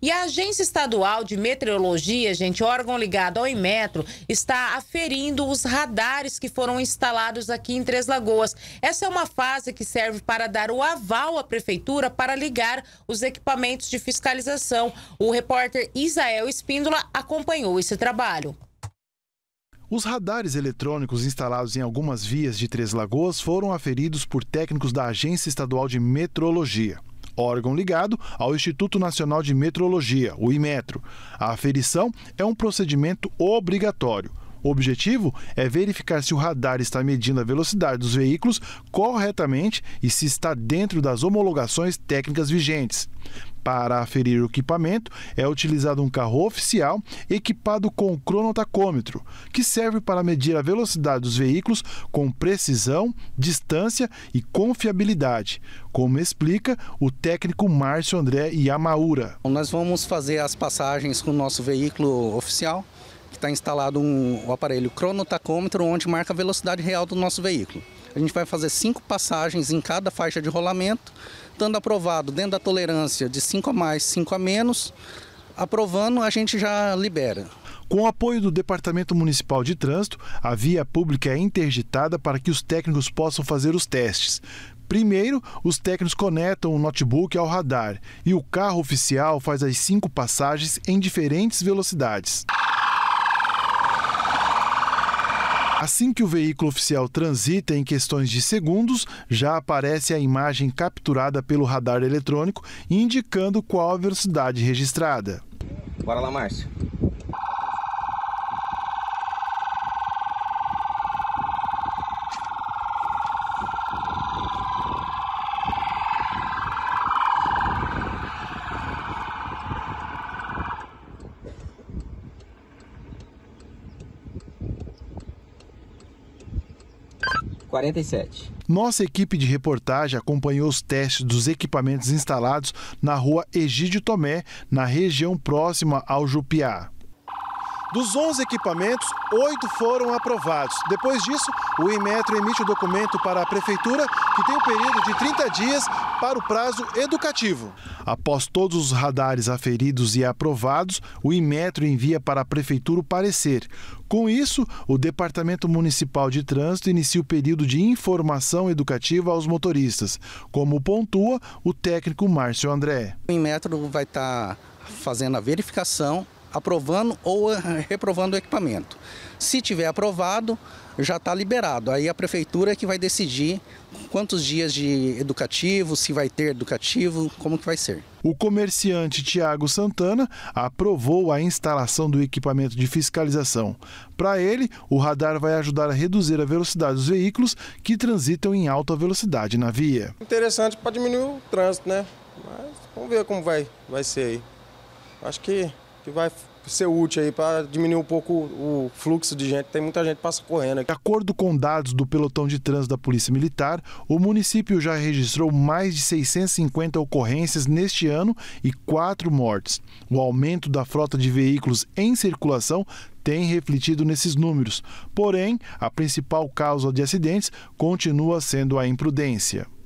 E a Agência Estadual de Meteorologia, gente, órgão ligado ao Inmetro, está aferindo os radares que foram instalados aqui em Três Lagoas. Essa é uma fase que serve para dar o aval à Prefeitura para ligar os equipamentos de fiscalização. O repórter Isael Espíndola acompanhou esse trabalho. Os radares eletrônicos instalados em algumas vias de Três Lagoas foram aferidos por técnicos da Agência Estadual de Metrologia órgão ligado ao Instituto Nacional de Metrologia, o IMETRO. A aferição é um procedimento obrigatório. O objetivo é verificar se o radar está medindo a velocidade dos veículos corretamente e se está dentro das homologações técnicas vigentes. Para aferir o equipamento, é utilizado um carro oficial equipado com cronotacômetro, que serve para medir a velocidade dos veículos com precisão, distância e confiabilidade, como explica o técnico Márcio André Yamaura. Nós vamos fazer as passagens com o nosso veículo oficial que está instalado um, um aparelho cronotacômetro, onde marca a velocidade real do nosso veículo. A gente vai fazer cinco passagens em cada faixa de rolamento, estando aprovado dentro da tolerância de 5 a mais, 5 a menos, aprovando, a gente já libera. Com o apoio do Departamento Municipal de Trânsito, a via pública é interditada para que os técnicos possam fazer os testes. Primeiro, os técnicos conectam o notebook ao radar e o carro oficial faz as cinco passagens em diferentes velocidades. Assim que o veículo oficial transita em questões de segundos, já aparece a imagem capturada pelo radar eletrônico indicando qual a velocidade registrada. Bora lá, Márcio. 47. Nossa equipe de reportagem acompanhou os testes dos equipamentos instalados na rua Egídio Tomé, na região próxima ao Jupiá. Dos 11 equipamentos, oito foram aprovados. Depois disso, o Inmetro emite o documento para a Prefeitura, que tem um período de 30 dias para o prazo educativo. Após todos os radares aferidos e aprovados, o Imetro envia para a Prefeitura o parecer. Com isso, o Departamento Municipal de Trânsito inicia o período de informação educativa aos motoristas, como pontua o técnico Márcio André. O Imetro vai estar tá fazendo a verificação aprovando ou reprovando o equipamento. Se tiver aprovado, já está liberado. Aí a prefeitura é que vai decidir quantos dias de educativo, se vai ter educativo, como que vai ser. O comerciante Tiago Santana aprovou a instalação do equipamento de fiscalização. Para ele, o radar vai ajudar a reduzir a velocidade dos veículos que transitam em alta velocidade na via. Interessante para diminuir o trânsito, né? Mas vamos ver como vai, vai ser aí. Acho que que vai ser útil aí para diminuir um pouco o fluxo de gente. Tem muita gente passa correndo. De acordo com dados do pelotão de trânsito da Polícia Militar, o município já registrou mais de 650 ocorrências neste ano e quatro mortes. O aumento da frota de veículos em circulação tem refletido nesses números. Porém, a principal causa de acidentes continua sendo a imprudência.